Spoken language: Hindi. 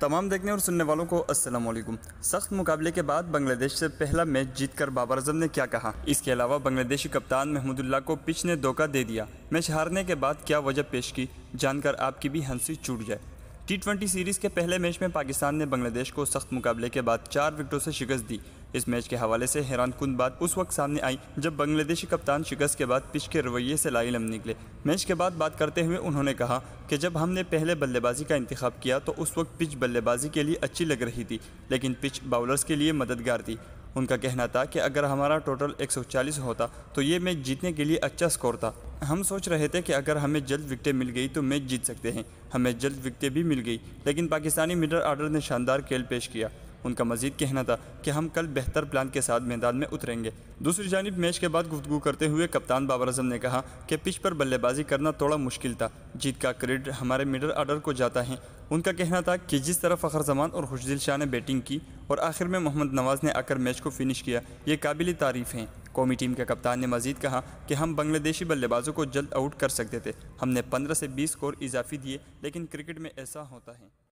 तमाम देखने और सुनने वालों को अस्सलाम वालेकुम सख्त मुकाबले के बाद बांग्लादेश से पहला मैच जीतकर बाबर अजम ने क्या कहा इसके अलावा बांग्लादेशी कप्तान महमूदुल्लाह को पिच ने धोखा दे दिया मैच हारने के बाद क्या वजह पेश की जानकर आपकी भी हंसी छूट जाए टी सीरीज़ के पहले मैच में पाकिस्तान ने बांग्लादेश को सख्त मुकाबले के बाद चार विकेटों से शिकस्त दी इस मैच के हवाले से हैरान कुन बात उस वक्त सामने आई जब बांग्लादेशी कप्तान शिकस्त के बाद पिच के रवैये से लम निकले मैच के बाद बात करते हुए उन्होंने कहा कि जब हमने पहले बल्लेबाजी का इंतखब किया तो उस वक्त पिच बल्लेबाजी के लिए अच्छी लग रही थी लेकिन पिच बाउलर्स के लिए मददगार थी उनका कहना था कि अगर हमारा टोटल 140 होता तो ये मैच जीतने के लिए अच्छा स्कोर था हम सोच रहे थे कि अगर हमें जल्द विकटें मिल गई तो मैच जीत सकते हैं हमें जल्द विकटें भी मिल गई लेकिन पाकिस्तानी मिडल आर्डर ने शानदार खेल पेश किया उनका मजीद कहना था कि हम कल बेहतर प्लान के साथ मैदान में उतरेंगे दूसरी जानब मैच के बाद गुफ्तु करते हुए कप्तान बाबर अजम ने कहा कि पिच पर बल्लेबाजी करना थोड़ा मुश्किल था जीत का क्रेडिट हमारे मिडल आर्डर को जाता है उनका कहना था कि जिस तरह फ़खर जमान और खुशदिल शाह ने बैटिंग की और आखिर में मोहम्मद नवाज़ ने आकर मैच को फिनिश किया ये काबिल तारीफ़ हैं कौमी टीम के कप्तान ने मजीद कहा कि हम बांग्लादेशी बल्लेबाजों को जल्द आउट कर सकते थे हमने 15 से 20 स्कोर इजाफी दिए लेकिन क्रिकेट में ऐसा होता है